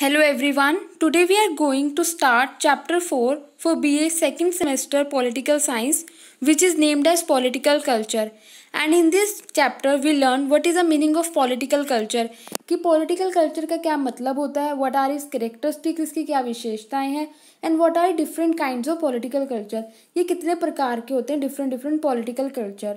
Hello everyone. Today we are going to start chapter 4 for BA second semester political science which is named as political culture. And in this chapter we learn what is the meaning of political culture कि political culture का क्या मतलब होता है what are its characteristics इसकी क्या विशेषताएं हैं and what are different kinds of political culture ये कितने प्रकार के होते हैं different different political culture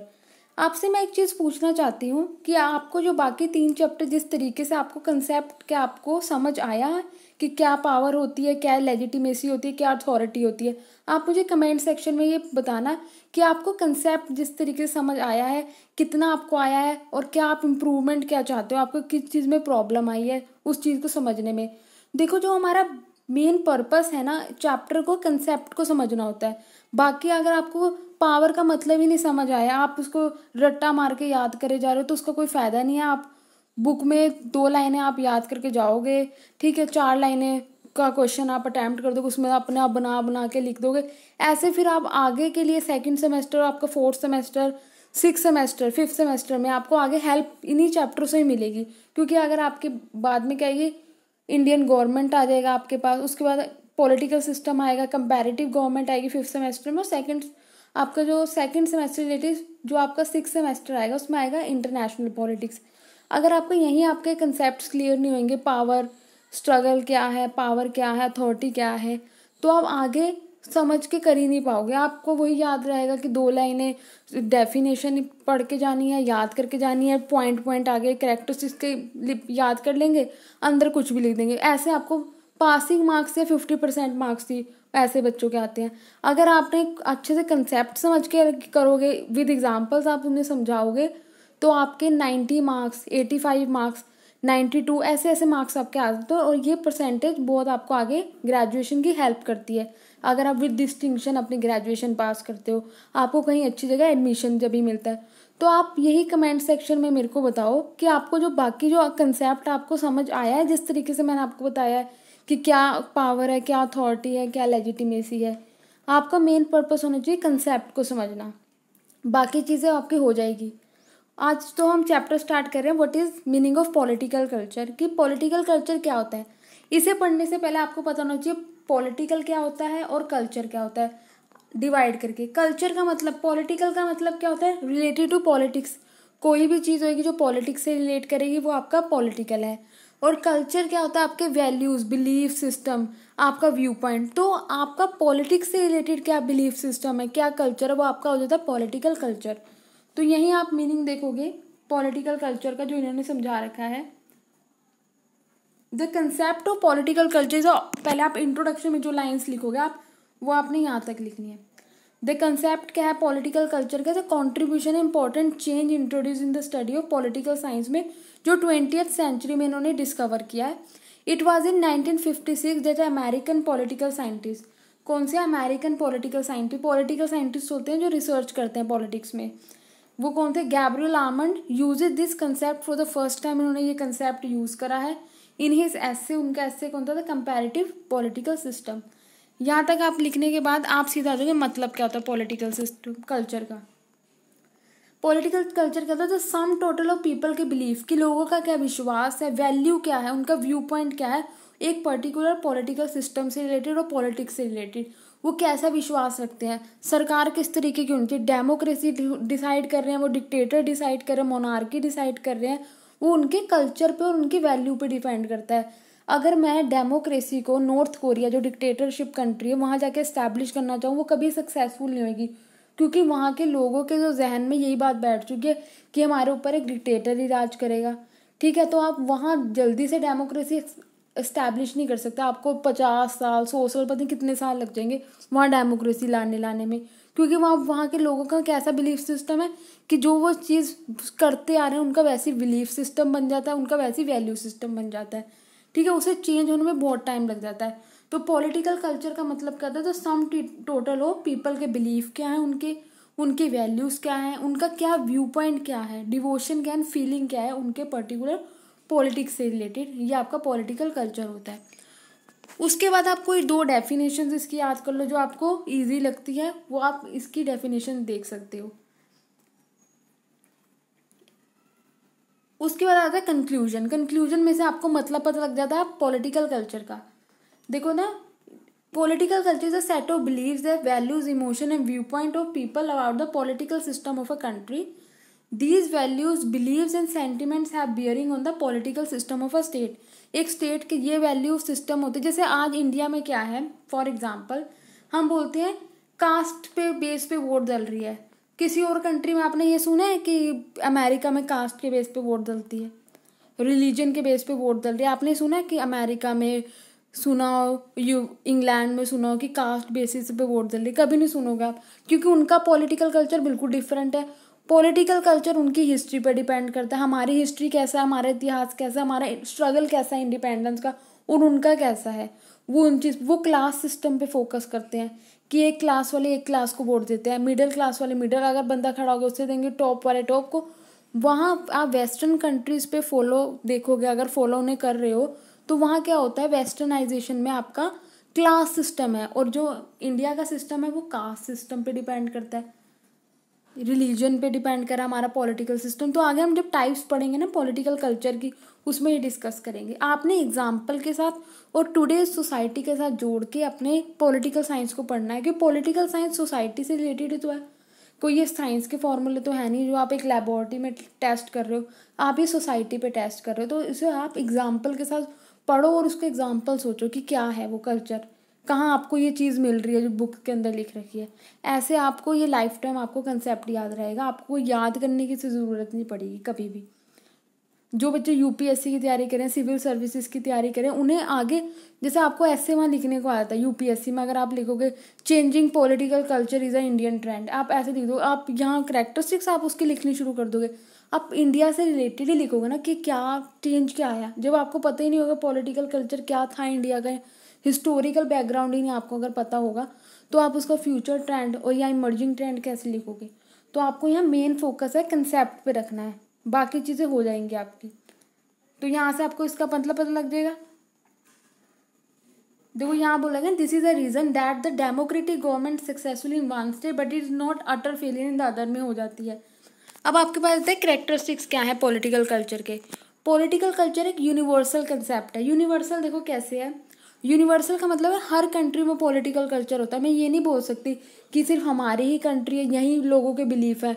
आपसे मैं एक चीज़ पूछना चाहती हूँ कि आपको जो बाकी तीन चैप्टर जिस तरीके से आपको कंसेप्ट के आपको समझ आया कि क्या पावर होती है क्या लेजिटिमेसी होती है क्या अथॉरिटी होती है आप मुझे कमेंट सेक्शन में ये बताना कि आपको कंसेप्ट जिस तरीके से समझ आया है कितना आपको आया है और क्या आप इम्प्रूवमेंट क्या चाहते हो आपको किस चीज़ में प्रॉब्लम आई है उस चीज़ को समझने में देखो जो हमारा मेन पर्पस है ना चैप्टर को कंसेप्ट को समझना होता है बाकी अगर आपको पावर का मतलब ही नहीं समझ आया आप उसको रट्टा मार के याद करे जा रहे हो तो उसका कोई फ़ायदा नहीं है आप बुक में दो लाइनें आप याद करके जाओगे ठीक है चार लाइनें का क्वेश्चन आप अटैम्प्ट कर दोगे उसमें अपने आप बना बना के लिख दोगे ऐसे फिर आप आगे के लिए सेकेंड सेमेस्टर आपका fourth semester six semester fifth semester में आपको आगे हेल्प इन्हीं चैप्टरों से ही मिलेगी क्योंकि अगर आपके बाद में क्या ये इंडियन गवर्नमेंट आ जाएगा आपके पास उसके बाद पॉलिटिकल सिस्टम आएगा कंपैरेटिव गवर्नमेंट आएगी फिफ्थ सेमेस्टर में और सेकंड आपका जो सेकेंड सेमेस्टर रिलेटिव जो आपका सिक्स सेमेस्टर आएगा उसमें आएगा इंटरनेशनल पॉलिटिक्स अगर आपको यहीं आपके कंसेप्ट क्लियर नहीं होंगे पावर स्ट्रगल क्या है पावर क्या है अथॉरिटी क्या है तो आप आगे समझ के कर ही नहीं पाओगे आपको वही याद रहेगा कि दो लाइनें डेफिनेशन पढ़ के जानी है याद करके जानी है पॉइंट पॉइंट आगे करेक्टर्स के याद कर लेंगे अंदर कुछ भी लिख देंगे ऐसे आपको पासिंग मार्क्स या फिफ्टी परसेंट मार्क्स थी ऐसे बच्चों के आते हैं अगर आपने अच्छे से कंसेप्ट समझ के करोगे विद एग्जाम्पल्स आप उन्हें समझाओगे तो आपके ninety marks eighty five marks ninety two ऐसे ऐसे मार्क्स आपके आ जाते हैं और ये परसेंटेज बहुत आपको आगे ग्रेजुएशन की हेल्प करती है अगर आप विद डिस्टिंक्शन अपनी ग्रेजुएशन पास करते हो आपको कहीं अच्छी जगह एडमिशन जब भी मिलता है तो आप यही कमेंट सेक्शन में मेरे को बताओ कि आपको जो बाकी जो कंसेप्ट आपको समझ आया है जिस तरीके से मैंने आपको बताया है कि क्या पावर है क्या अथॉरिटी है क्या लेजिटिमेसी है आपका मेन पर्पस होना चाहिए कंसेप्ट को समझना बाकी चीज़ें आपकी हो जाएगी आज तो हम चैप्टर स्टार्ट कर रहे हैं what is meaning of political culture कि पॉलिटिकल कल्चर क्या होता है इसे पढ़ने से पहले आपको पता होना चाहिए पॉलिटिकल क्या होता है और कल्चर क्या होता है डिवाइड करके कल्चर का मतलब पॉलिटिकल का मतलब क्या होता है रिलेटेड टू पॉलिटिक्स कोई भी चीज़ होगी जो पॉलिटिक्स से रिलेट करेगी वो आपका पॉलिटिकल है और कल्चर क्या होता है आपके वैल्यूज़ बिलीफ सिस्टम आपका व्यू पॉइंट तो आपका पॉलिटिक्स से रिलेटेड क्या बिलीफ सिस्टम है क्या कल्चर है वो आपका हो जाता है पॉलिटिकल कल्चर तो यहीं आप मीनिंग देखोगे पॉलिटिकल कल्चर का जो इन्होंने समझा रखा है the concept of political culture पहले आप इंट्रोडक्शन में जो लाइन्स लिखोगे आप वो आपने यहाँ तक लिखनी है द कंसेप्ट क्या है पॉलिटिकल कल्चर का contribution important change introduce in the study of political science में जो ट्वेंटी सेंचुरी में इन्होंने डिस्कवर किया है it was in nineteen fifty six that American political scientist कौन से American political scientist political scientist होते हैं जो रिसर्च करते हैं पॉलिटिक्स में वो कौन थे Gabriel Almond use this concept for the first time इन्होंने ये कंसेप्ट यूज़ करा है इन हिज एस से उनका एस से कौन था द कंपेरेटिव पॉलिटिकल सिस्टम यहाँ तक आप लिखने के बाद आप सीधा आ जाओगे मतलब क्या होता है पॉलिटिकल सिस्टम कल्चर का पॉलिटिकल कल्चर कहता है तो सम टोटल ऑफ पीपल के बिलीफ कि लोगों का क्या विश्वास है वैल्यू क्या है उनका व्यू पॉइंट क्या है एक पर्टिकुलर पॉलिटिकल सिस्टम से रिलेटेड और पॉलिटिक्स से रिलेटेड वो कैसा विश्वास रखते हैं सरकार किस तरीके की होनी चाहिए डेमोक्रेसी डिसाइड कर रहे हैं वो डिक्टेटर डिसाइड कर रहे हैं मोनार्की डिसाइड कर रहे हैं वो उनके कल्चर पे और उनकी वैल्यू पे डिपेंड करता है अगर मैं डेमोक्रेसी को नॉर्थ कोरिया जो डिक्टेटरशिप कंट्री है वहाँ जाके इस्टेब्लिश करना चाहूँ वो कभी सक्सेसफुल नहीं होगी क्योंकि वहाँ के लोगों के जो जहन में यही बात बैठ चुकी है कि हमारे ऊपर एक डिक्टेटर ही राज करेगा ठीक है तो आप वहाँ जल्दी से डेमोक्रेसी इस्टेब्लिश नहीं कर सकते आपको पचास साल सौ साल पता नहीं कितने साल लग जाएंगे वहाँ डेमोक्रेसी लाने लाने में क्योंकि वहाँ वहाँ के लोगों का कैसा बिलीफ सिस्टम है कि जो वो चीज़ करते आ रहे हैं उनका वैसी बिलीफ सिस्टम बन जाता है उनका वैसी वैल्यू सिस्टम बन जाता है ठीक है उसे चेंज होने में बहुत टाइम लग जाता है तो पॉलिटिकल कल्चर का मतलब क्या था तो सम टोटल हो पीपल के बिलीफ क्या है उनके उनके वैल्यूज़ क्या हैं उनका क्या व्यू पॉइंट क्या है डिवोशन क्या है फीलिंग क्या है उनके पर्टिकुलर पॉलिटिक्स से रिलेटेड ये आपका पॉलिटिकल कल्चर होता है उसके बाद आपको ये दो डेफिनेशन इसकी याद कर लो जो आपको ईजी लगती है वो आप इसकी डेफिनेशन देख सकते हो उसके बाद आता है कंक्लूजन कंक्लूजन में से आपको मतलब पता लग जाता है पॉलिटिकल कल्चर का देखो ना political culture is a set of believe the values emotion and view point of people about the political system of a country these values believe and sentiments have bearing on the political system of a state एक state के ये value system होते जैसे आज India में क्या है for example हम बोलते हैं कास्ट पे बेस पे वोट डल रही है किसी और कंट्री में आपने ये सुना है कि अमेरिका में कास्ट के बेस पे वोट डलती है रिलीजन के बेस पे वोट डल रही है आपने सुना है कि अमेरिका में सुना हो यू इंग्लैंड में सुना हो कि कास्ट बेसिस पे वोट डल रही कभी नहीं सुनोगे आप क्योंकि उनका पॉलिटिकल कल्चर बिल्कुल डिफरेंट है पॉलिटिकल कल्चर उनकी हिस्ट्री पर डिपेंड करता है हमारी हिस्ट्री कैसा है हमारा इतिहास कैसा है हमारा स्ट्रगल कैसा है इंडिपेंडेंस का और उनका कैसा है वो उन चीज़ वो क्लास सिस्टम पे फोकस करते हैं कि एक क्लास वाले एक क्लास को वोट देते हैं मिडिल क्लास वाले मिडिल अगर बंदा खड़ा होगा उसे देंगे टॉप वाले टॉप को वहाँ आप वेस्टर्न कंट्रीज़ पे फॉलो देखोगे अगर फॉलो उन्हें कर रहे हो तो वहाँ क्या होता है वेस्टर्नाइजेशन में आपका क्लास सिस्टम है और जो इंडिया का सिस्टम है वो कास्ट सिस्टम पे डिपेंड करता है रिलीजन पे डिपेंड करा हमारा पॉलिटिकल सिस्टम तो आगे हम जब टाइप्स पढ़ेंगे ना पॉलिटिकल कल्चर की उसमें ये डिस्कस करेंगे आपने एग्जाम्पल के साथ और टुडे सोसाइटी के साथ जोड़ के अपने पॉलिटिकल साइंस को पढ़ना है कि पॉलिटिकल साइंस सोसाइटी से रिलेटेड तो है कोई ये साइंस के फॉर्मूले तो है नहीं जो आप एक लेबॉरटरी में टेस्ट कर रहे हो आप ये सोसाइटी पे टेस्ट कर रहे हो तो इसे आप एग्जाम्पल के साथ पढ़ो और उसके एग्जाम्पल सोचो कि क्या है वो कल्चर कहाँ आपको ये चीज़ मिल रही है जो बुक के अंदर लिख रखी है ऐसे आपको ये लाइफ टाइम आपको कंसेप्ट याद रहेगा आपको याद करने की तो ज़रूरत नहीं पड़ेगी कभी भी जो बच्चे यूपीएससी की तैयारी करें सिविल सर्विसेज की तैयारी करें उन्हें आगे जैसे आपको ऐसे वहाँ लिखने को आया था यूपीएससी में अगर आप लिखोगे changing political culture is a Indian trend आप ऐसे लिख दो आप यहाँ करेक्टरिस्टिक्स आप उसकी लिखनी शुरू कर दोगे आप इंडिया से रिलेटेड ही लिखोगे ना कि क्या चेंज क्या आया जब आपको पता ही नहीं होगा पॉलिटिकल कल्चर क्या था इंडिया का हिस्टोरिकल बैकग्राउंड ही नहीं आपको अगर पता होगा तो आप उसका फ्यूचर ट्रेंड और या इमर्जिंग ट्रेंड कैसे लिखोगे तो आपको यहाँ मेन फोकस है कंसेप्ट पे रखना है बाकी चीज़ें हो जाएंगी आपकी तो यहाँ से आपको इसका मतलब पता लग जाएगा देखो यहाँ बोला गया this is a reason that the democratic government successful in one state but is not utter failure in the other में हो जाती है अब आपके पास हैं करेक्टरिस्टिक्स क्या है पॉलिटिकल कल्चर के पॉलिटिकल कल्चर एक यूनिवर्सल कंसेप्ट है यूनिवर्सल देखो कैसे है यूनिवर्सल का मतलब है हर कंट्री में पॉलिटिकल कल्चर होता है मैं ये नहीं बोल सकती कि सिर्फ हमारी ही कंट्री है यहीं लोगों के बिलीफ है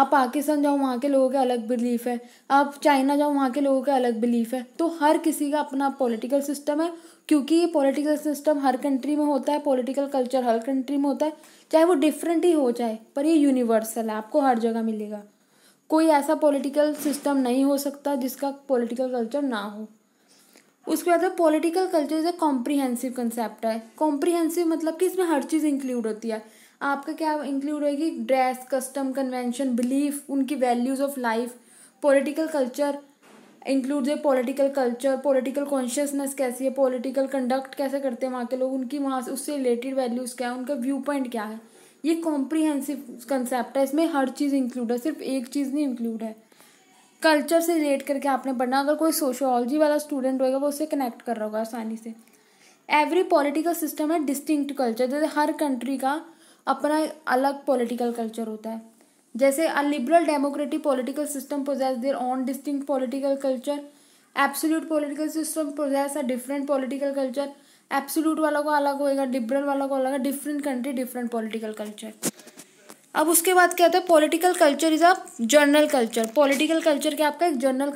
आप पाकिस्तान जाओ वहाँ के लोगों के अलग बिलीफ है आप चाइना जाओ वहाँ के लोगों के अलग बिलीफ है तो हर किसी का अपना पॉलिटिकल सिस्टम है क्योंकि ये पॉलिटिकल सिस्टम हर कंट्री में होता है पॉलिटिकल कल्चर हर कंट्री में होता है चाहे वो डिफरेंट ही हो जाए पर ये यूनिवर्सल है आपको हर जगह मिलेगा कोई ऐसा पॉलिटिकल सिस्टम नहीं हो सकता जिसका पॉलिटिकल कल्चर ना हो उसके बाद political culture is a comprehensive concept है कॉम्प्रीहेंसिव मतलब कि इसमें हर चीज़ इंक्लूड होती है आपका क्या इंक्लूड होगी ड्रेस कस्टम कन्वेंशन बिलीफ उनकी values of life political culture include है पॉलिटिकल कल्चर पॉलिटिकल कॉन्शियसनेस कैसी है पॉलिटिकल कंडक्ट कैसे करते हैं वहाँ के लोग उनकी वहाँ से उससे रिलेटेड वैल्यूज़ क्या है उनका व्यू पॉइंट क्या है ये कॉम्प्रिहेंसिव कंसेप्ट है इसमें हर चीज़ इंक्लूड है सिर्फ एक चीज़ नहीं इंक्लूड है कल्चर से रिलेट करके आपने पढ़ना अगर कोई सोशोलॉजी वाला स्टूडेंट होगा वो उससे कनेक्ट कर रहा होगा आसानी से एवरी पॉलिटिकल सिस्टम है डिस्टिंक्ट कल्चर जैसे हर कंट्री का अपना अलग पॉलिटिकल कल्चर होता है जैसे a liberal democratic political system projects their own distinct political culture absolute political system projects a different political culture absolute वाला को अलग होएगा लिबरल वाला को अलग different country different political culture अब उसके बाद क्या होता है political culture is a general culture political culture क्या आपका एक जर्नल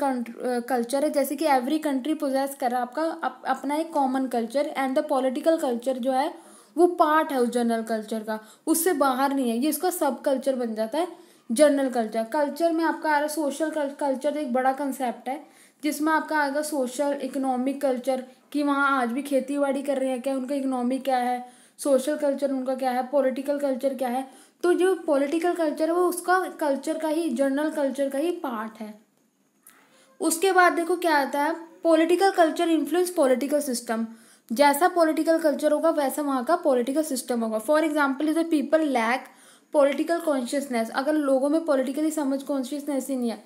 कल्चर है जैसे कि एवरी कंट्री पोजेस कर रहा है आपका अप, अपना एक common culture and the political culture जो है वो पार्ट है उस जनरल कल्चर का उससे बाहर नहीं है ये इसका सब कल्चर बन जाता है जनरल कल्चर कल्चर में आपका आ रहा है सोशल तो कल्चर एक बड़ा कंसेप्ट है जिसमें आपका आएगा सोशल इकोनॉमिक कल्चर कि वहाँ आज भी खेती बाड़ी कर रहे हैं क्या उनका इकोनॉमिक क्या है सोशल कल्चर उनका क्या है पॉलिटिकल कल्चर क्या है तो जो पॉलिटिकल कल्चर है वो उसका कल्चर का ही जनरल कल्चर का ही पार्ट है उसके बाद देखो क्या आता है political culture influence political system जैसा पॉलिटिकल कल्चर होगा वैसा वहाँ का पॉलिटिकल सिस्टम होगा for example is people lack political consciousness अगर लोगों में पॉलिटिकली समझ कॉन्शियसनेस ही नहीं है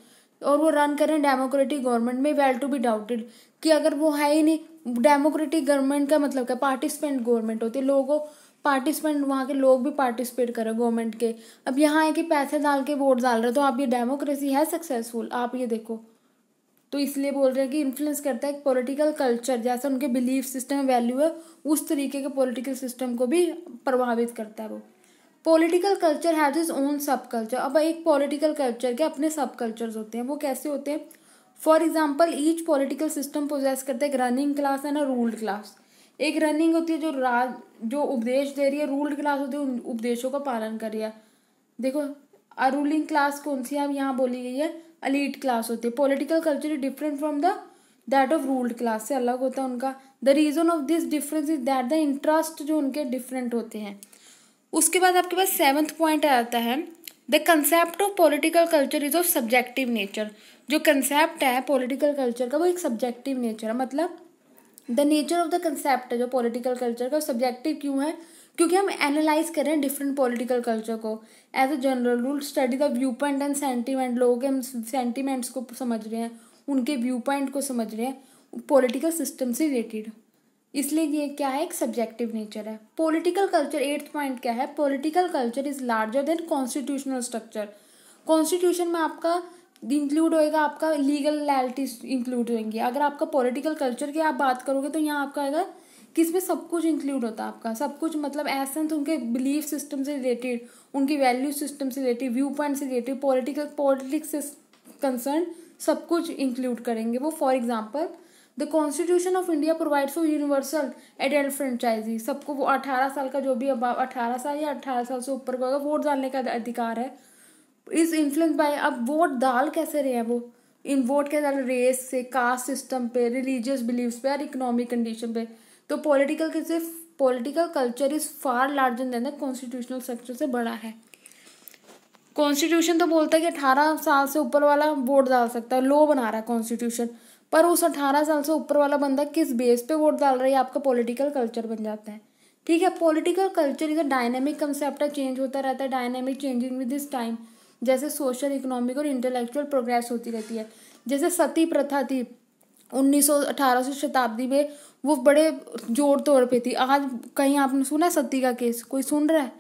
और वो रन करें डेमोक्रेटिक गवर्नमेंट में वेल टू बी डाउटेड कि अगर वो है ही नहीं डेमोक्रेटिक गवर्नमेंट का मतलब क्या पार्टिसिपेंट गवर्नमेंट होती है लोगों पार्टिसिपेंट वहाँ के लोग भी पार्टिसिपेट करें गवर्नमेंट के अब यहाँ है कि पैसे डाल के वोट डाल रहे हो तो आप ये डेमोक्रेसी है सक्सेसफुल आप ये देखो तो इसलिए बोल रहे हैं कि इन्फ्लुएंस करता है पॉलिटिकल कल्चर जैसा उनके बिलीफ सिस्टम वैल्यू है उस तरीके के पॉलिटिकल सिस्टम को भी प्रभावित करता है वो political culture has is own subculture अब एक पॉलिटिकल कल्चर के अपने सब कल्चर्स होते हैं वो कैसे होते हैं for example each political system projects करते हैं running class and a ruled class एक रनिंग होती है जो राज जो उपदेश दे रही है रूल्ड क्लास होती है उन उपदेशों का पालन कर रही है देखो रूलिंग क्लास कौन सी है अब यहाँ बोली गई है अलीट क्लास होती है political culture is different from the that of ruled class से अलग होता है उनका the reason of this difference is that the interest जो उनके डिफरेंट होते हैं उसके बाद आपके पास सेवन्थ पॉइंट आता है the concept of political culture is of subjective nature जो कंसेप्ट है पॉलिटिकल कल्चर का वो एक सब्जेक्टिव नेचर है मतलब the nature of the concept है जो पॉलिटिकल कल्चर का सब्जेक्टिव क्यों है क्योंकि हम एनालाइज कर रहे हैं डिफरेंट पॉलिटिकल कल्चर को as a general rule study the view point and sentiment लोग हम सेंटीमेंट्स को समझ रहे हैं उनके व्यू पॉइंट को समझ रहे हैं पॉलिटिकल सिस्टम से रिलेटेड इसलिए ये क्या है एक सब्जेक्टिव नेचर है पॉलिटिकल कल्चर एट्थ पॉइंट क्या है political culture is larger than constitutional structure constitution में आपका इंक्लूड होएगा आपका लीगल लैलिटीज इंक्लूड होंगी अगर आपका पॉलिटिकल कल्चर की आप बात करोगे तो यहाँ आपका आएगा किस में सब कुछ इंक्लूड होता है आपका सब कुछ मतलब एसेंस उनके बिलीफ सिस्टम से रिलेटेड उनकी वैल्यू सिस्टम से रिलेटेड व्यू पॉइंट से रिलेटेड पॉलिटिकल पॉलिटिक्स से कंसर्न सब कुछ इंक्लूड करेंगे वो for example the constitution of India provide for universal adult franchise सबको वो अठारह साल का जो भी अब अठारह साल या अठारह साल से ऊपर का होगा वोट डालने का अधिकार है इज इन्फ्लुएंस बाय अब वोट डाल कैसे रहे हैं वो इन वोट कैसे डाल रेस से कास्ट सिस्टम पे रिलीजियस बिलीव पे और इकोनॉमिक कंडीशन पे तो पॉलिटिकल के सिर्फ political culture is far larger than constitutional structure से बड़ा है कॉन्स्टिट्यूशन तो बोलता है कि अठारह साल से ऊपर वाला वोट डाल सकता है लो बना रहा है कॉन्स्टिट्यूशन पर उस अठारह साल से ऊपर वाला बंदा किस बेस पे वोट डाल रहा है आपका पॉलिटिकल कल्चर बन जाता है ठीक है पॉलिटिकल कल्चर इधर डायनेमिक कंसेप्ट है चेंज होता रहता है dynamic changing with this time जैसे सोशल इकोनॉमिक और इंटेलेक्चुअल प्रोग्रेस होती रहती है जैसे सती प्रथा थी उन्नीस सौ अठारह शताब्दी में वो बड़े जोर तोड़ पे थी आज कहीं आपने सुना सती का केस कोई सुन रहा है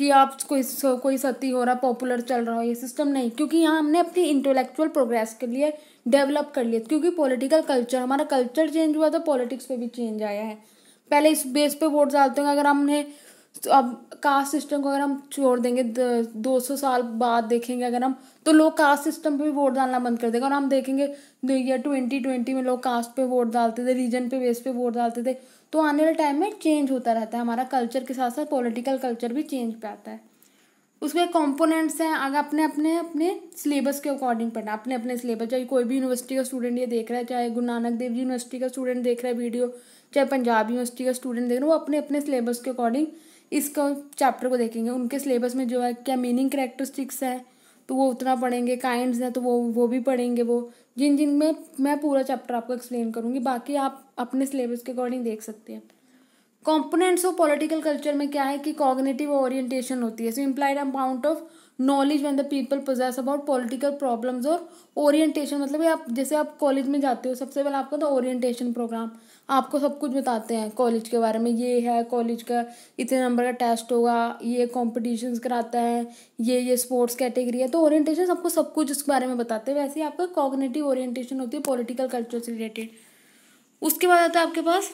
कि आप कोई कोई सती हो रहा पॉपुलर चल रहा हो ये सिस्टम नहीं क्योंकि यहाँ हमने अपनी इंटेलेक्चुअल प्रोग्रेस के लिए डेवलप कर लिया क्योंकि पॉलिटिकल कल्चर हमारा कल्चर चेंज हुआ तो पॉलिटिक्स पे भी चेंज आया है पहले इस बेस पे वोट डालते हैं अगर हमने तो अब कास्ट सिस्टम को अगर हम छोड़ देंगे दो सौ साल बाद देखेंगे अगर हम तो लोग कास्ट सिस्टम पे भी वोट डालना बंद कर देगा और हम देखेंगे ईयर ट्वेंटी ट्वेंटी में लोग कास्ट पे वोट डालते थे रीजन पे बेस पे वोट डालते थे तो आने वाले टाइम में चेंज होता रहता है हमारा कल्चर के साथ साथ पॉलिटिकल कल्चर भी चेंज पे आता है उसमें कॉम्पोनेंट्स हैं अगर अपने अपने अपने सिलेबस के अकॉर्डिंग पढ़ना अपने अपने सिलेबस चाहे कोई भी यूनिवर्सिटी का स्टूडेंट ये देख रहा है चाहे गुरु नानक देव जी यूनिवर्सिटी का स्टूडेंट देख रहा है वीडियो चाहे पंजाब यूनिवर्सिटी का स्टूडेंट देख रहा है वो अपने अपने सिलेबस के अकॉर्डिंग इस चैप्टर को देखेंगे उनके सिलेबस में जो है क्या मीनिंग करेक्टरिस्टिक्स है तो वो उतना पढ़ेंगे काइंड्स हैं तो वो वो भी पढ़ेंगे वो जिन जिन में मैं पूरा चैप्टर आपको एक्सप्लेन करूँगी बाकी आप अपने सिलेबस के अकॉर्डिंग देख सकते हैं कॉम्पोनेंट्स ऑफ पॉलिटिकल कल्चर में क्या है कि कॉग्नेटिव ओरिएंटेशन होती है so implied amount of knowledge when the people possess about political problems और ओरिएंटेशन मतलब आप जैसे आप कॉलेज में जाते हो सबसे पहले आपका तो ओरिएंटेशन प्रोग्राम आपको सब कुछ बताते हैं कॉलेज के बारे में ये है कॉलेज का इतने नंबर का टेस्ट होगा ये कॉम्पिटिशन्स कराता है ये ये स्पोर्ट्स कैटेगरी है तो ओरिएंटेशन आपको सब कुछ उसके बारे में बताते हैं वैसे ही आपका कॉग्नेटिव ओरिएंटेशन होती है पॉलिटिकल कल्चर से रिलेटेड उसके बाद आता है आपके पास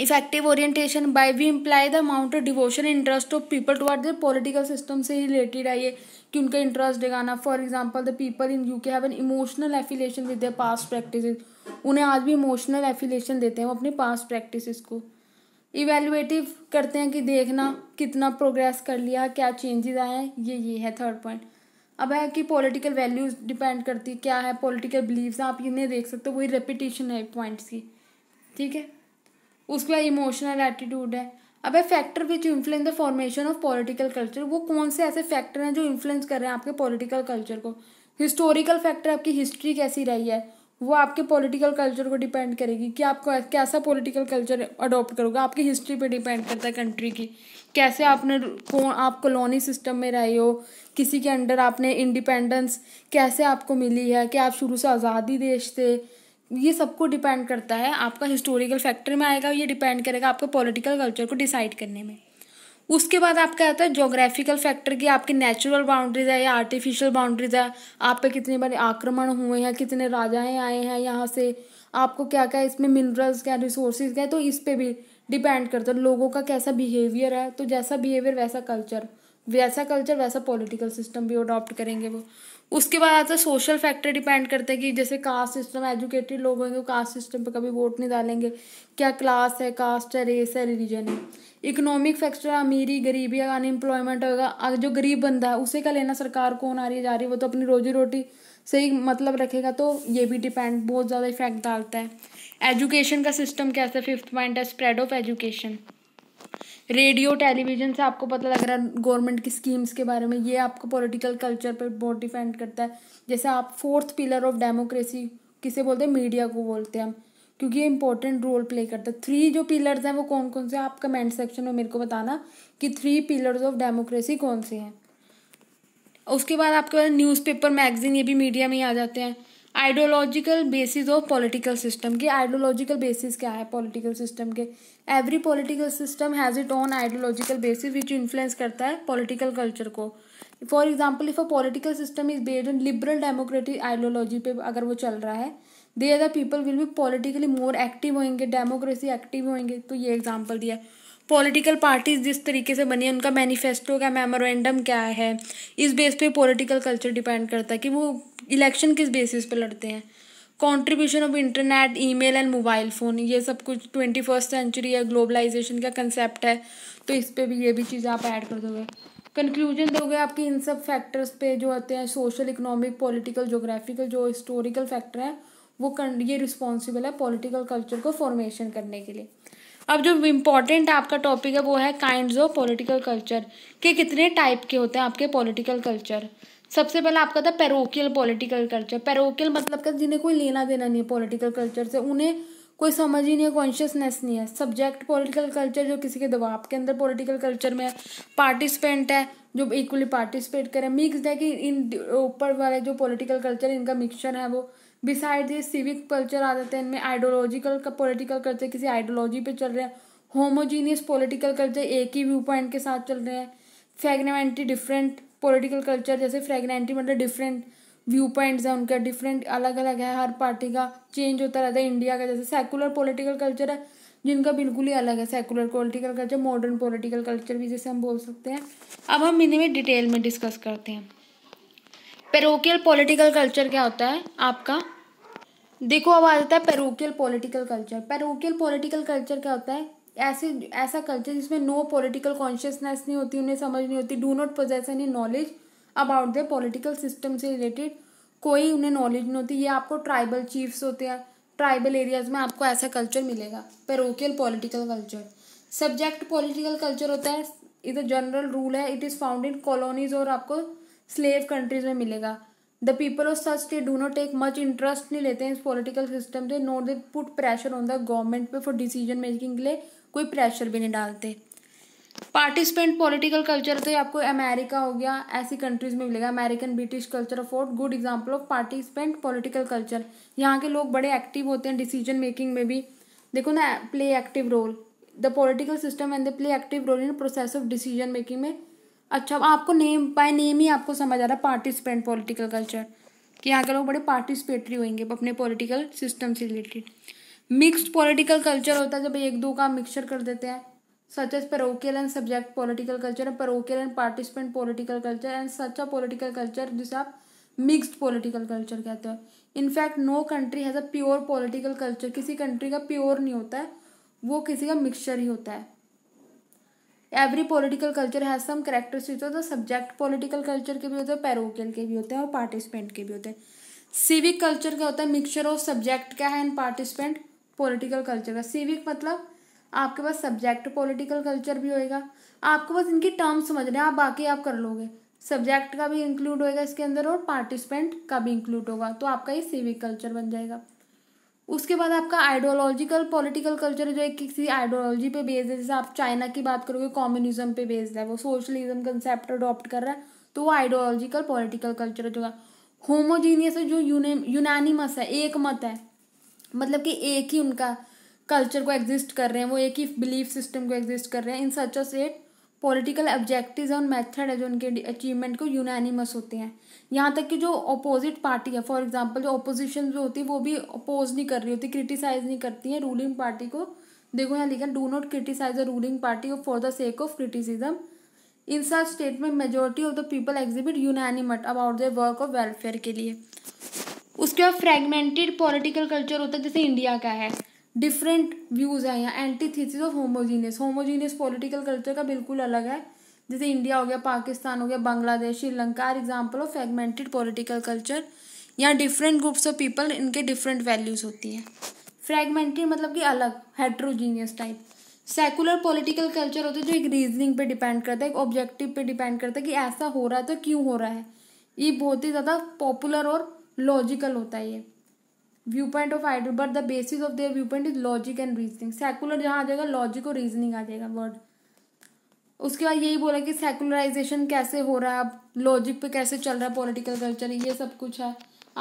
effective orientation by we imply the amount of devotion interest of people toward the political system से रिलेटेड है ये कि उनका इंटरेस्ट दिखाना for example the people in U K have an emotional affiliation with the past practice उन्हें आज भी emotional affiliation देते हैं वो अपने पास्ट प्रैक्टिस को इवेलुएटिव करते हैं कि देखना कितना प्रोग्रेस कर लिया क्या चेंजेस आए हैं ये ये है थर्ड पॉइंट अब है कि पॉलिटिकल वैल्यूज डिपेंड करती है क्या है पॉलिटिकल बिलीव्स आप इन्हें देख सकते हो वही रेपिटेशन है पॉइंट्स की ठीक है उसके बाद इमोशनल एटीट्यूड है अब factor which influence the formation of political culture वो कौन से ऐसे फैक्टर हैं जो इन्फ्लुएंस कर रहे हैं आपके पॉलिटिकल कल्चर को हिस्टोरिकल फैक्टर आपकी हिस्ट्री कैसी रही है वो आपके पॉलिटिकल कल्चर को डिपेंड करेगी कि आपको कैसा पॉलिटिकल कल्चर अडॉप्ट करोगे आपकी हिस्ट्री पे डिपेंड करता है कंट्री की कैसे आपने कौन आप कॉलोनी सिस्टम में रहे हो किसी के अंडर आपने इंडिपेंडेंस कैसे आपको मिली है कि आप शुरू से आज़ादी देश थे ये सबको डिपेंड करता है आपका हिस्टोरिकल फैक्टर में आएगा ये डिपेंड करेगा आपके पॉलिटिकल कल्चर को डिसाइड करने में उसके बाद आपका आता है जोग्राफिकल फैक्टर की आपकी नेचुरल बाउंड्रीज है या आर्टिफिशियल बाउंड्रीज है आप पे कितने बड़े आक्रमण हुए हैं कितने राजाएं आए हैं यहाँ से आपको क्या क्या इसमें मिनरल्स क्या रिसोर्सेज क्या तो इस पर भी डिपेंड करता है लोगों का कैसा बिहेवियर है तो जैसा बिहेवियर वैसा कल्चर वैसा कल्चर वैसा पॉलिटिकल सिस्टम भी अडॉप्ट करेंगे वो उसके बाद आता है सोशल फैक्टर डिपेंड करते हैं कि जैसे कास्ट सिस्टम एजुकेटेड लोग होंगे वो कास्ट सिस्टम पर कभी वोट नहीं डालेंगे क्या क्लास है कास्ट है रेस है रिलीजन है इकोनॉमिक फैक्टर अमीरी गरीबी अनएम्प्लॉयमेंट होगा अगर जो गरीब बंदा है उसे क्या लेना सरकार कौन आ रही है जा रही है वो तो अपनी रोजी रोटी से ही मतलब रखेगा तो ये भी डिपेंड बहुत ज़्यादा इफेक्ट डालता है एजुकेशन का सिस्टम कैसा फिफ्थ पॉइंट है spread of education radio television से आपको पता लग रहा है गवर्नमेंट की स्कीम्स के बारे में ये आपको पॉलिटिकल कल्चर पर बहुत डिपेंड करता है जैसे आप फोर्थ पिलर ऑफ डेमोक्रेसी किसे बोलते हैं मीडिया को बोलते हैं हम क्योंकि ये इंपॉर्टेंट रोल प्ले करता है थ्री जो पिलर्स हैं वो कौन कौन से आप कमेंट सेक्शन में मेरे को बताना कि थ्री पिलर्स ऑफ डेमोक्रेसी कौन से हैं उसके बाद आपके पास न्यूज़पेपर मैगजीन ये भी मीडिया में ही आ जाते हैं ideological basis of political system की आइडियोलॉजिकल बेसिस क्या है पॉलिटिकल सिस्टम के every political system has it on ideological basis which influence करता है पॉलिटिकल कल्चर को for example if a political system is based on liberal democratic ideology पे अगर वो चल रहा है दे द पीपल विल भी पॉलिटिकली मोर एक्टिव होंगे डेमोक्रेसी एक्टिव होंगे तो ये एग्जाम्पल दिया पॉलिटिकल पार्टीज जिस तरीके से बनी है उनका मैनिफेस्टो का मेमोरेंडम क्या है इस बेस पे पॉलिटिकल कल्चर डिपेंड करता है कि वो इलेक्शन किस बेसिस पे लड़ते हैं contribution of internet email and mobile phone ये सब कुछ ट्वेंटी फर्स्ट सेंचुरी है ग्लोबलाइजेशन का कंसेप्ट है तो इस पर भी ये भी चीज़ आप ऐड कर दोगे कंक्लूजन दोगे आपके इन सब फैक्टर्स पे जो होते हैं सोशल इकोनॉमिक पॉलिटिकल जोग्राफिकल जो हिस्टोरिकल फैक्टर है वो ये रिस्पॉन्सिबल है पॉलिटिकल कल्चर को फॉर्मेशन करने के लिए अब जो इम्पॉर्टेंट आपका टॉपिक है वो है काइंड ऑफ पॉलिटिकल कल्चर के कितने टाइप के होते हैं आपके पॉलिटिकल कल्चर सबसे पहला आपका था पेरोकियल पॉलिटिकल कल्चर पेरोकियल मतलब का जिन्हें कोई लेना देना नहीं है पॉलिटिकल कल्चर से उन्हें कोई समझ ही नहीं है कॉन्शियसनेस नहीं है सब्जेक्ट पॉलिटिकल कल्चर जो किसी के दबाव के अंदर पॉलिटिकल कल्चर में है पार्टिसिपेंट है जो इक्वली पार्टिसिपेट करें मिक्स है कि इन ऊपर वाले जो पॉलिटिकल कल्चर इनका मिक्सचर है वो बिसाइड ये सिविक कल्चर आ जाते हैं इनमें आइडियोलॉजिकल का पॉलिटिकल कल्चर किसी आइडियोलॉजी पे चल रहे हैं होमोजीनियस पॉलिटिकल कल्चर एक ही व्यू पॉइंट के साथ चल रहे हैं फ्रेगमेंटी डिफरेंट पॉलिटिकल कल्चर जैसे फ्रेगनेंटी मतलब डिफरेंट व्यू पॉइंट्स हैं उनका डिफरेंट अलग अलग है हर पार्टी का चेंज होता रहता है इंडिया का जैसे सेकुलर पॉलिटिकल कल्चर है जिनका बिल्कुल ही अलग है secular political culture modern political culture भी जैसे हम बोल सकते हैं अब हम इन्हें डिटेल में डिस्कस करते हैं पेरोकियल पॉलिटिकल कल्चर क्या होता है आपका देखो अब आ जाता है parochial political culture parochial political culture क्या होता है ऐसे ऐसा कल्चर जिसमें नो पॉलिटिकल कॉन्शियसनेस नहीं होती उन्हें समझ नहीं होती do not possess any knowledge about the political system से रिलेटेड कोई उन्हें नॉलेज नहीं होती ये आपको ट्राइबल चीफ्स होते हैं ट्राइबल एरियाज में आपको ऐसा कल्चर मिलेगा parochial political culture subject political culture होता है इज अ जनरल रूल है it is found in colonies और आपको स्लेव कंट्रीज में मिलेगा the people of such state do not take much interest नहीं लेते हैं इस पॉलिटिकल सिस्टम से no they put pressure on the government पे फॉर डिसीजन मेकिंग के लिए कोई प्रेशर भी नहीं डालते पार्टिसिपेंट पॉलिटिकल कल्चर तो आपको अमेरिका हो गया ऐसी कंट्रीज में मिलेगा American British culture afford good example of participant political culture यहाँ के लोग बड़े एक्टिव होते हैं डिसीजन मेकिंग में भी देखो ना play active role the political system and the play active role in process of decision making में अच्छा आपको नेम बाय नेम ही आपको समझ आ रहा है पार्टिसिपेंट पॉलिटिकल कल्चर कि यहाँ के लोग बड़े पार्टिसिपेटरी होंगे अपने पॉलिटिकल सिस्टम से रिलेटेड मिक्स्ड पॉलिटिकल कल्चर होता है जब एक दो का मिक्सचर कर देते हैं such as parochial and subject political culture and parochial and participant political culture and such a political culture जिसे आप मिक्स्ड पॉलिटिकल कल्चर कहते हो in fact no country has a pure political culture किसी कंट्री का pure नहीं होता है वो किसी का मिक्सचर ही होता है every political culture has some characteristics होते हैं सब्जेक्ट पॉलिटिकल कल्चर के भी होते हैं पैरोकियल के भी होते हैं और पार्टिसिपेंट के भी होते हैं सिविक कल्चर क्या होता है मिक्सचर ऑफ सब्जेक्ट क्या है एंड पार्टिसिपेंट पॉलिटिकल कल्चर का सिविक मतलब आपके पास सब्जेक्ट पॉलिटिकल कल्चर भी होएगा आपको बस इनकी टर्म समझने आप बाकी आप कर लोगे सब्जेक्ट का भी इंक्लूड होएगा इसके अंदर और पार्टिसिपेंट का भी इंक्लूड होगा तो आपका ये सिविक कल्चर बन जाएगा उसके बाद आपका आइडियोलॉजिकल पॉलिटिकल कल्चर जो एक किसी आइडियोलॉजी पे बेस्ड है जैसे आप चाइना की बात करोगे कॉम्युनिज्म पे बेस्ड है वो सोशलिज्म कंसेप्ट अडॉप्ट कर रहा है तो वो आइडियोलॉजिकल पॉलिटिकल कल्चर जो है होमोजीनियस जो यूनानिमस है एक मत है मतलब कि एक ही उनका कल्चर को एग्जिस्ट कर रहे हैं वो एक ही बिलीफ सिस्टम को एग्जिस्ट कर रहे हैं in such a set political objective और मेथड है जो उनके अचीवमेंट को यूनानिमस होते हैं यहाँ तक कि जो अपोजिट पार्टी है फॉर एग्जांपल जो अपोजिशन जो होती है वो भी अपोज नहीं कर रही होती क्रिटिसाइज नहीं करती है रूलिंग पार्टी को देखो यहाँ लिखा do not criticise the ruling party for the sake of criticism in such state में majority of the people exhibit unanimity about the work of welfare के लिए उसके बाद फ्रेगमेंटेड पॉलिटिकल कल्चर होता है जैसे इंडिया का है डिफरेंट व्यूज़ है यहाँ antithesis of homogeneous homogeneous political culture का बिल्कुल अलग है जैसे इंडिया हो गया पाकिस्तान हो गया Bangladesh Sri Lanka are example of fragmented political culture यहाँ डिफरेंट ग्रुप्स ऑफ पीपल इनके डिफरेंट वैल्यूज़ होती हैं फ्रेगमेंटेड मतलब कि अलग heterogeneous type secular political culture होता है जो एक रीजनिंग पे डिपेंड करता है एक ऑब्जेक्टिव पे डिपेंड करता है कि ऐसा हो रहा है तो क्यों हो रहा है ये बहुत ही ज़्यादा पॉपुलर और लॉजिकल होता है ये view point of ideal but the basis of their view point is logic and reasoning secular जहाँ आ जाएगा लॉजिक और रीजनिंग आ जाएगा वर्ड उसके बाद यही बोला कि सेकुलराइजेशन कैसे हो रहा है अब लॉजिक पे कैसे चल रहा है पॉलिटिकल कल्चर ये सब कुछ है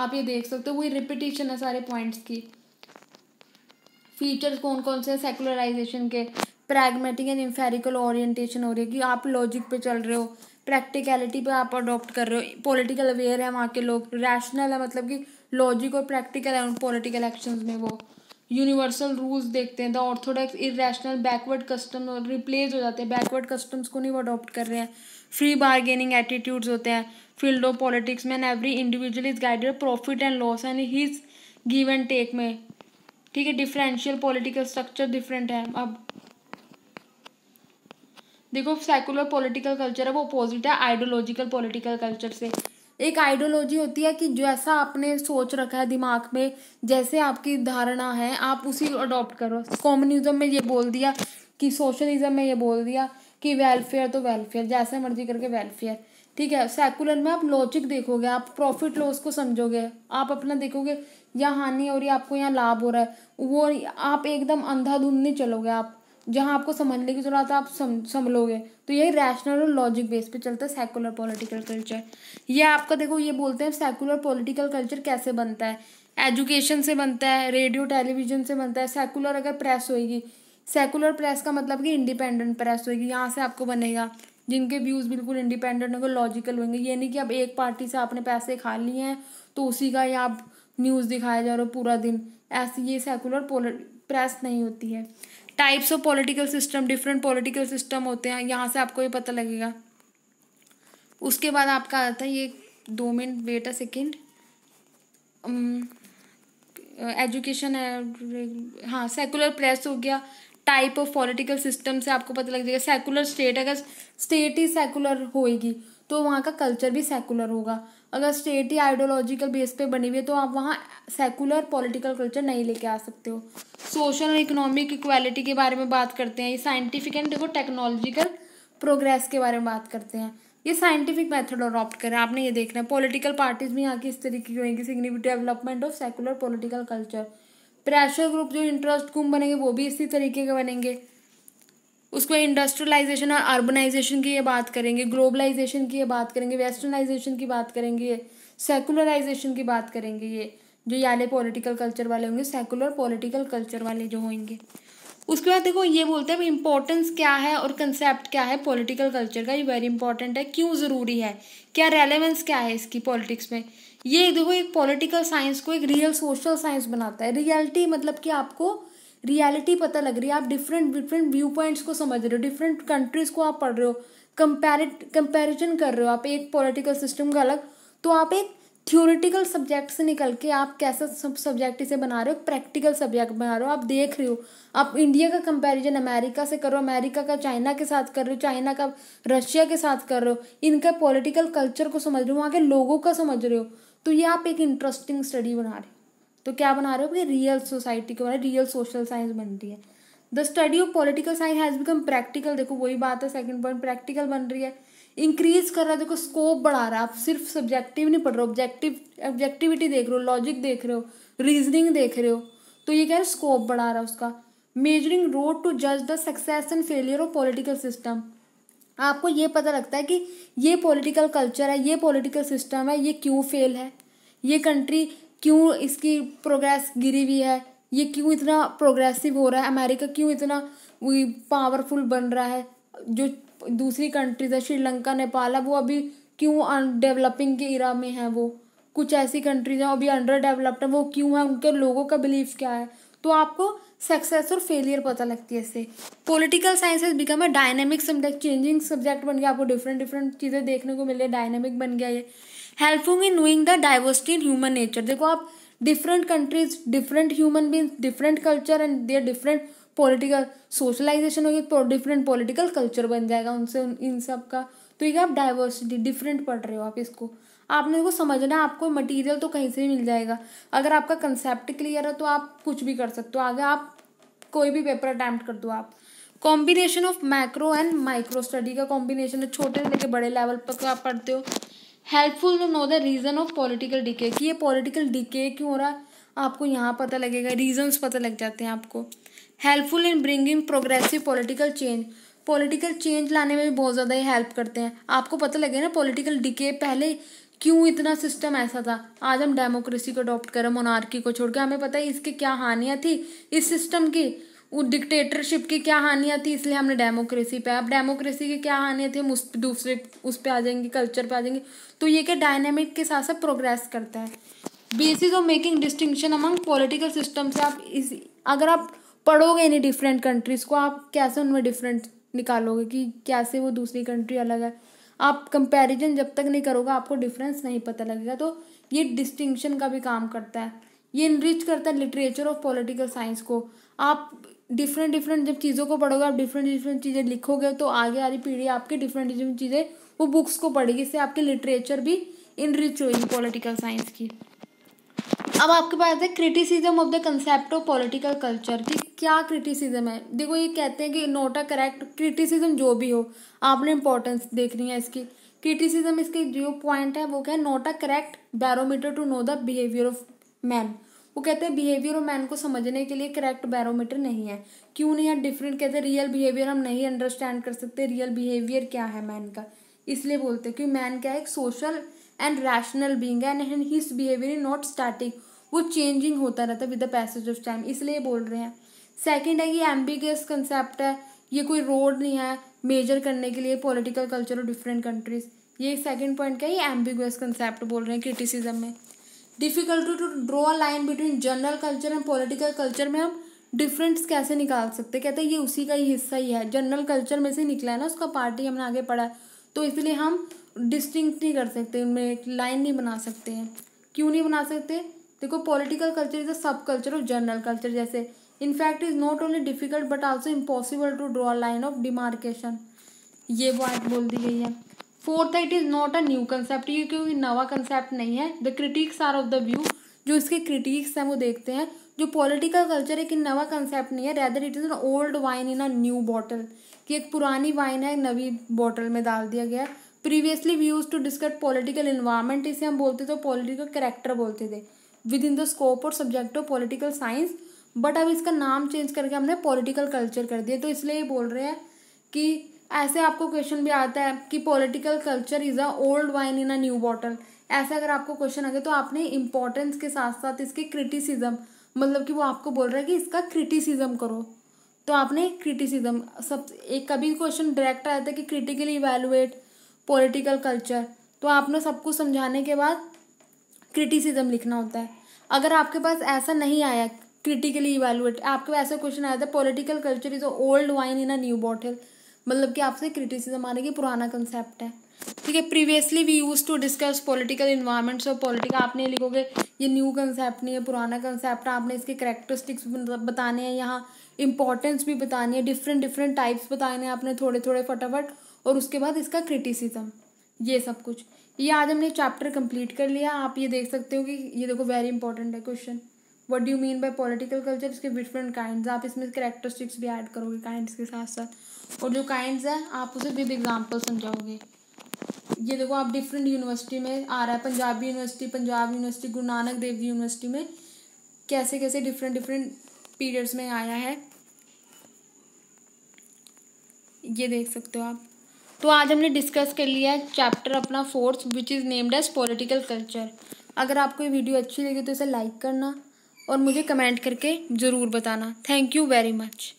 आप ये देख सकते हो वही रिपीटेशन है सारे पॉइंट्स की फीचर्स कौन कौन से हैं सेकुलराइजेशन के प्रैग्मेटिक एंड इम्फेरिकल ओरिएंटेशन हो रही है कि आप लॉजिक पे चल रहे हो प्रैक्टिकलिटी पे आप अडोप्ट कर रहे हो पॉलिटिकल अवेयर है वहाँ के लोग रैशनल है मतलब कि लॉजिक और प्रैक्टिकल है उन पॉलिटिकल एक्शन में वो यूनिवर्सल रूल्स देखते हैं the orthodox irrational backward custom replace हो जाते हैं बैकवर्ड कस्टम्स को नहीं वो अडॉप्ट कर रहे हैं फ्री बार्गेनिंग एटीट्यूड्स होते हैं फील्ड ऑफ पॉलिटिक्स में every individual is guided profit and loss and his give and take में ठीक है डिफरेंशियल पॉलिटिकल स्ट्रक्चर डिफरेंट है अब देखो सेकुलर पॉलिटिकल कल्चर है वो अपोजिट है आइडियोलॉजिकल पॉलिटिकल कल्चर से एक आइडियोलॉजी होती है कि जैसा आपने सोच रखा है दिमाग में जैसे आपकी धारणा है आप उसी अडॉप्ट करो कॉम्युनिज्म में ये बोल दिया कि सोशलिज्म में ये बोल दिया कि वेलफेयर तो वेलफेयर जैसे मर्जी करके वेलफेयर ठीक है सेकुलर में आप लॉजिक देखोगे आप प्रॉफिट लॉस को समझोगे आप अपना देखोगे यहाँ हानि हो रही है आपको यहाँ लाभ हो रहा है वो आप एकदम अंधाधुंध नहीं चलोगे आप जहाँ आपको समझने की जरूरत है आप सम समझोगे तो यही रैशनल और लॉजिक बेस पे चलता है सेकुलर पॉलिटिकल कल्चर ये आपका देखो ये बोलते हैं सेकुलर पॉलिटिकल कल्चर कैसे बनता है एजुकेशन से बनता है रेडियो टेलीविजन से बनता है सेकुलर अगर प्रेस होएगी सेकुलर प्रेस का मतलब कि इंडिपेंडेंट प्रेस होएगी यहाँ से आपको बनेगा जिनके व्यूज़ बिल्कुल इंडिपेंडेंट होंगे लॉजिकल होंगे ये नहीं कि अब एक पार्टी से आपने पैसे खा लिए हैं तो उसी का ही आप न्यूज़ दिखाया जा रहे हो पूरा दिन ऐसी ये सेकुलर प्रेस नहीं होती है types of political system different political system होते हैं यहाँ से आपको ये पता लगेगा उसके बाद आपका आता है ये दो minute wait a second education है हाँ सेकुलर प्रेस हो गया टाइप ऑफ पॉलिटिकल सिस्टम से आपको पता लग जाएगा सेकुलर स्टेट अगर स्टेट ही सेकुलर होएगी तो वहाँ का कल्चर भी सेकुलर होगा अगर स्टेट ही आइडियोलॉजिकल बेस पे बनी हुई है तो आप वहाँ सेकुलर पॉलिटिकल कल्चर नहीं लेके आ सकते हो सोशल और इकोनॉमिक इक्वालिटी के बारे में बात करते हैं ये साइंटिफिक एंड देखो टेक्नोलॉजिकल प्रोग्रेस के बारे में बात करते हैं ये साइंटिफिक मेथड अडॉप्ट करें आपने ये देखना है पोलिटिकल पार्टीज भी यहाँ की इस तरीके की होंगी significant development of secular political culture pressure group जो इंटरेस्ट गुम बनेंगे वो भी इसी तरीके के बनेंगे उसको इंडस्ट्रियलाइजेशन और अर्बनाइजेशन की ये बात करेंगे ग्लोबलाइजेशन की ये बात करेंगे वेस्टर्नाइजेशन की बात करेंगे सेकुलराइजेशन की बात करेंगे ये जो याले पॉलिटिकल कल्चर वाले होंगे सेकुलर पॉलिटिकल कल्चर वाले जो होंगे उसके बाद देखो ये बोलते हैं इम्पोर्टेंस क्या है और कंसेप्ट क्या है पॉलिटिकल कल्चर का ये वेरी इंपॉर्टेंट है क्यों ज़रूरी है क्या रेलेवेंस क्या है इसकी पॉलिटिक्स में ये देखो एक पॉलिटिकल साइंस को एक रियल सोशल साइंस बनाता है रियलिटी मतलब कि आपको रियलिटी पता लग रही है आप डिफरेंट डिफरेंट व्यू पॉइंट्स को समझ रहे हो डिफरेंट कंट्रीज को आप पढ़ रहे हो कंपेरिट कंपेरिजन कर रहे हो आप एक पॉलिटिकल सिस्टम का अलग तो आप एक थियोरिटिकल सब्जेक्ट से निकल के आप कैसा सब सब्जेक्ट इसे बना रहे हो प्रैक्टिकल सब्जेक्ट बना रहे हो आप देख रहे हो आप इंडिया का कंपैरिजन अमेरिका से करो अमेरिका का चाइना के साथ कर रहे हो चाइना का रशिया के साथ कर रहे हो इनका पॉलिटिकल कल्चर को समझ रहे हो वहाँ के लोगों का समझ रहे हो तो ये आप एक इंटरेस्टिंग स्टडी बना रहे हो तो क्या बना रहे हो कि रियल सोसाइटी के बारे में रियल सोशल साइंस बन रही है the study of political science has become practical देखो वही बात है सेकंड पॉइंट प्रैक्टिकल बन रही है इंक्रीज कर रहा है देखो स्कोप बढ़ा रहा है आप सिर्फ सब्जेक्टिव नहीं पढ़ रहे हो ऑब्जेक्टिव ऑब्जेक्टिविटी देख रहे हो लॉजिक देख रहे हो रीजनिंग देख रहे हो तो ये क्या है स्कोप बढ़ा रहा है उसका मेजरिंग रोड टू जज the success and failure of political system आपको ये पता लगता है कि ये पॉलिटिकल कल्चर है ये पॉलिटिकल सिस्टम है ये क्यों फेल है ये कंट्री क्यों इसकी प्रोग्रेस गिरी हुई है ये क्यों इतना प्रोग्रेसिव हो रहा है अमेरिका क्यों इतना पावरफुल बन रहा है जो दूसरी कंट्रीज है श्रीलंका नेपाल है वो अभी क्यों डेवलपिंग के इरा में है वो कुछ ऐसी कंट्रीज हैं अभी अंडर डेवलप्ड है वो क्यों है उनके लोगों का बिलीफ क्या है तो आपको सक्सेस और फेलियर पता लगती है इससे political science become a dynamic subject changing subject बन गया आपको डिफरेंट डिफरेंट चीज़ें देखने को मिल रही है डायनेमिक बन गया ये helpful in knowing the diversity in human nature देखो आप different countries different human beings different culture and their different political socialisation होगी डिफरेंट पॉलिटिकल कल्चर बन जाएगा उनसे उन इन सब का तो ये आप डाइवर्सिटी डिफरेंट पढ़ रहे हो आप इसको आपने उसको समझना आपको मटेरियल तो कहीं से भी मिल जाएगा अगर आपका कंसेप्ट क्लियर है तो आप कुछ भी कर सकते हो आगे आप कोई भी पेपर अटैम्प्ट कर दो आप combination of micro and micro study का कॉम्बिनेशन है छोटे लेके बड़े लेवल पर आप पढ़ते हो helpful to know the reason of political decay कि ये पॉलिटिकल डिके क्यों हो रहा है आपको यहाँ पता लगेगा रीजंस पता लग जाते हैं आपको helpful in bringing progressive political change political change लाने में भी बहुत ज़्यादा ही हेल्प करते हैं आपको पता लगे ना पॉलिटिकल डिके पहले क्यों इतना सिस्टम ऐसा था आज हम डेमोक्रेसी को अडॉप्ट करें मोनार्की को छोड़ के हमें पता है इसकी क्या हानियाँ थी इस सिस्टम की वो डिक्टेटरशिप की क्या हानियाँ थी इसलिए हमने डेमोक्रेसी पे अब डेमोक्रेसी की क्या हानियाँ थी हम उस दूसरे उस पर आ जाएंगे कल्चर पे आ जाएंगे तो ये क्या डायनेमिक के साथ साथ प्रोग्रेस करता है basis of making distinction among political system से आप इस अगर आप पढ़ोगे इन्हें डिफरेंट कंट्रीज़ को आप कैसे उनमें डिफरेंट निकालोगे कि कैसे वो दूसरी कंट्री अलग है आप कंपैरिजन जब तक नहीं करोगे आपको डिफरेंस नहीं पता लगेगा तो ये डिस्टिंक्शन का भी काम करता है ये इनरिच करता है लिटरेचर ऑफ पॉलिटिकल साइंस को आप डिफरेंट डिफरेंट जब चीज़ों को पढ़ोगे आप डिफरेंट डिफरेंट चीज़ें लिखोगे तो आगे आ रही पीढ़ी आपकी डिफरेंट डिफरेंट चीज़ें वो बुक्स को पढ़ेगी इससे आपकी लिटरेचर भी इनरिच होगी पॉलिटिकल साइंस की अब आपके पास है criticism of the concept of political culture कि क्या क्रिटिसिज्म है देखो ये कहते हैं कि अ करेक्ट क्रिटिसिज्म जो भी हो आपने इंपॉर्टेंस देखनी है इसकी क्रिटिसिज्म इसके जो पॉइंट है वो क्या है a correct barometer to know the behaviour of man वो कहते हैं बिहेवियर ऑफ मैन को समझने के लिए करेक्ट बैरोमीटर नहीं है क्यों नहीं है डिफरेंट कहते हैं रियल बिहेवियर हम नहीं अंडरस्टैंड कर सकते रियल बिहेवियर क्या है मैन का इसलिए बोलते हैं कि मैन क्या है एक सोशल एंड रैशनल बींग है and his behaviour is not static वो चेंजिंग होता रहता है with the passage of time इसलिए बोल रहे हैं सेकेंड है ये एम्बिगस कंसेप्ट है ये कोई रोड नहीं है मेजर करने के लिए पॉलिटिकल कल्चर और डिफरेंट कंट्रीज ये सेकेंड पॉइंट क्या है ये एम्बिगुअस कंसेप्ट बोल रहे हैं क्रिटिसिज्म में difficulty to draw line between general culture and political culture में हम डिफरेंस कैसे निकाल सकते कहते हैं ये उसी का ही हिस्सा ही है जनरल कल्चर में से निकला है ना उसका पार्टी हमने आगे पढ़ा है तो इसलिए हम डिस्टिंक्ट नहीं कर सकते उनमें लाइन नहीं बना सकते हैं क्यों नहीं बना सकते देखो political culture is a sub culture of general culture जैसे in fact is not only difficult but also impossible to draw line of demarcation ये बात बोल दी गई है fourth it is not a new concept ये क्योंकि नवा कंसेप्ट नहीं है the critics are of the view जो इसके क्रिटिक्स हैं वो देखते हैं जो पॉलिटिकल कल्चर एक नवा कंसेप्ट नहीं है rather it is an old wine in a new bottle कि एक पुरानी वाइन है नवी बॉटल में डाल दिया गया है previously we use to discuss political environment इसे हम बोलते थे पॉलिटिकल करेक्टर बोलते थे विद इन द स्कोप और subject of political science but अब इसका नाम चेंज करके हमने पॉलिटिकल कल्चर कर दिया तो इसलिए बोल रहे हैं कि ऐसे आपको क्वेश्चन भी आता है कि political culture is a old wine in a new bottle ऐसा अगर आपको क्वेश्चन आ गया तो आपने इम्पोर्टेंस के साथ साथ इसके क्रिटिसिज्म मतलब कि वो आपको बोल रहा है कि इसका क्रिटिसिज्म करो तो आपने क्रिटिसिज्म सब एक कभी क्वेश्चन डायरेक्ट आया था कि क्रिटिकली इवेलुएट पॉलिटिकल कल्चर तो आपने सब कुछ समझाने के बाद क्रिटिसिज्म लिखना होता है अगर आपके पास ऐसा नहीं आया क्रिटिकली इवेलुएट आपके ऐसा क्वेश्चन आया था political culture is a old wine in a new bottle मतलब कि आपसे क्रिटिसिज्म आने की पुराना कंसेप्ट है ठीक है previously we use to discuss political environments और पॉलिटिकल आपने लिखोगे ये न्यू कंसेप्ट नहीं है पुराना कंसेप्ट है आपने इसके करेक्टरिस्टिक्स बताने हैं यहाँ इंपॉर्टेंस भी बतानी है डिफरेंट डिफरेंट टाइप्स बताने हैं आपने थोड़े थोड़े फटाफट और उसके बाद इसका क्रिटिसिज्म ये सब कुछ ये आज हमने चैप्टर कंप्लीट कर लिया आप ये देख सकते हो कि ये देखो वेरी इंपॉर्टेंट है question what do mean by political culture इसके डिफरेंट काइंड आप इसमें करेक्टरिस्टिक्स भी ऐड करोगे काइंड के साथ साथ और जो काइंड हैं आप उसे विद एग्जाम्पल समझाओगे ये देखो आप डिफरेंट यूनिवर्सिटी में आ रहा है पंजाबी यूनिवर्सिटी पंजाब यूनिवर्सिटी गुरु नानक देव जी यूनिवर्सिटी में कैसे कैसे डिफरेंट डिफरेंट पीरियड्स में आया है ये देख सकते हो आप तो आज हमने डिस्कस कर लिया है चैप्टर अपना fourth which is named as political culture अगर आपको ये वीडियो अच्छी लगी तो इसे लाइक करना और मुझे कमेंट करके ज़रूर बताना थैंक यू वेरी मच